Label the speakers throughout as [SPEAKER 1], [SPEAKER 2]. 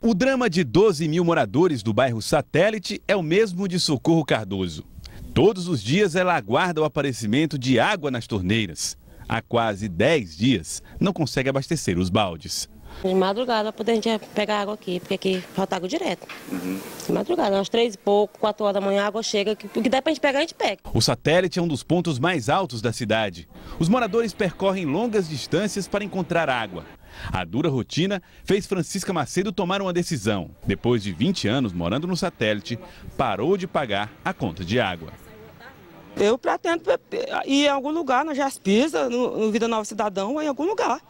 [SPEAKER 1] O drama de 12 mil moradores do bairro Satélite é o mesmo de Socorro Cardoso. Todos os dias ela aguarda o aparecimento de água nas torneiras. Há quase 10 dias não consegue abastecer os baldes.
[SPEAKER 2] De madrugada, para a gente pegar água aqui, porque aqui falta água direto. Uhum. De madrugada, umas três e pouco, quatro horas da manhã, a água chega, o que dá para a gente pegar, a gente pega.
[SPEAKER 1] O satélite é um dos pontos mais altos da cidade. Os moradores percorrem longas distâncias para encontrar água. A dura rotina fez Francisca Macedo tomar uma decisão. Depois de 20 anos morando no satélite, parou de pagar a conta de água.
[SPEAKER 2] Eu pretendo ir em algum lugar, na Jaspisa, no, no Vida Nova Cidadão, ou em algum lugar,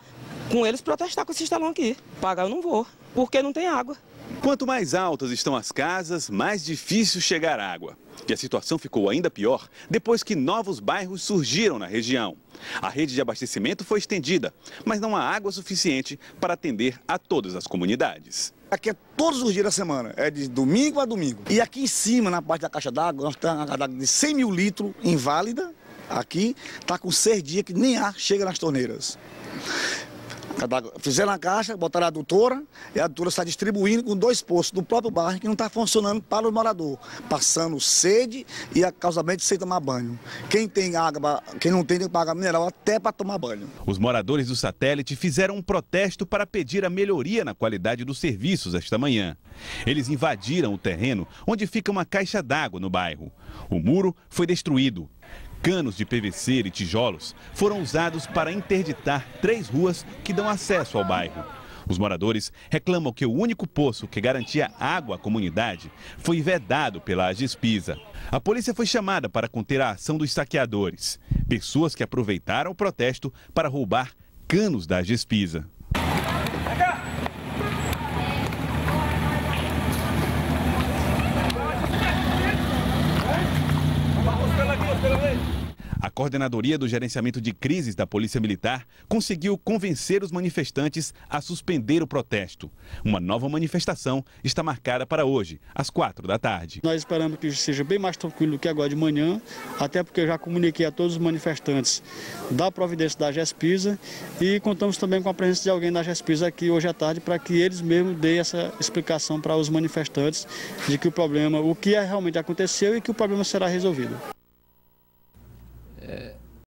[SPEAKER 2] com eles protestar com esse estalão aqui. Pagar eu
[SPEAKER 1] não vou, porque não tem água. Quanto mais altas estão as casas, mais difícil chegar água. E a situação ficou ainda pior depois que novos bairros surgiram na região. A rede de abastecimento foi estendida, mas não há água suficiente para atender a todas as comunidades.
[SPEAKER 2] Aqui é todos os dias da semana, é de domingo a domingo. E aqui em cima, na parte da caixa d'água, nós estamos uma caixa de 100 mil litros inválida. Aqui está com seis dias que nem ar chega nas torneiras. Fizeram a caixa, botaram a adutora e a adutora está distribuindo com dois poços do próprio bairro que não está funcionando para o morador, passando sede e acasamento sem tomar banho. Quem tem água, quem não tem, tem que pagar mineral até para tomar banho.
[SPEAKER 1] Os moradores do satélite fizeram um protesto para pedir a melhoria na qualidade dos serviços esta manhã. Eles invadiram o terreno onde fica uma caixa d'água no bairro. O muro foi destruído Canos de PVC e tijolos foram usados para interditar três ruas que dão acesso ao bairro. Os moradores reclamam que o único poço que garantia água à comunidade foi vedado pela Agespisa. A polícia foi chamada para conter a ação dos saqueadores, pessoas que aproveitaram o protesto para roubar canos da Agespisa. Coordenadoria do Gerenciamento de Crises da Polícia Militar conseguiu convencer os manifestantes a suspender o protesto. Uma nova manifestação está marcada para hoje, às quatro da tarde.
[SPEAKER 2] Nós esperamos que seja bem mais tranquilo do que agora de manhã, até porque eu já comuniquei a todos os manifestantes da providência da GESPISA e contamos também com a presença de alguém da GESPISA aqui hoje à tarde para que eles mesmos deem essa explicação para os manifestantes de que o problema, o que é realmente aconteceu e que o problema será resolvido.